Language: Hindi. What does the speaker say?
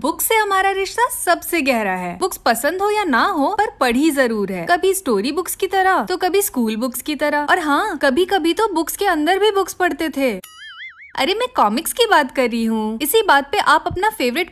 बुक से हमारा रिश्ता सबसे गहरा है बुक्स पसंद हो या ना हो पर पढ़ी जरूर है कभी स्टोरी बुक्स की तरह तो कभी स्कूल बुक्स की तरह और हाँ कभी कभी तो बुक्स के अंदर भी बुक्स पढ़ते थे अरे मैं कॉमिक्स की बात कर रही हूँ इसी बात पे आप अपना फेवरेट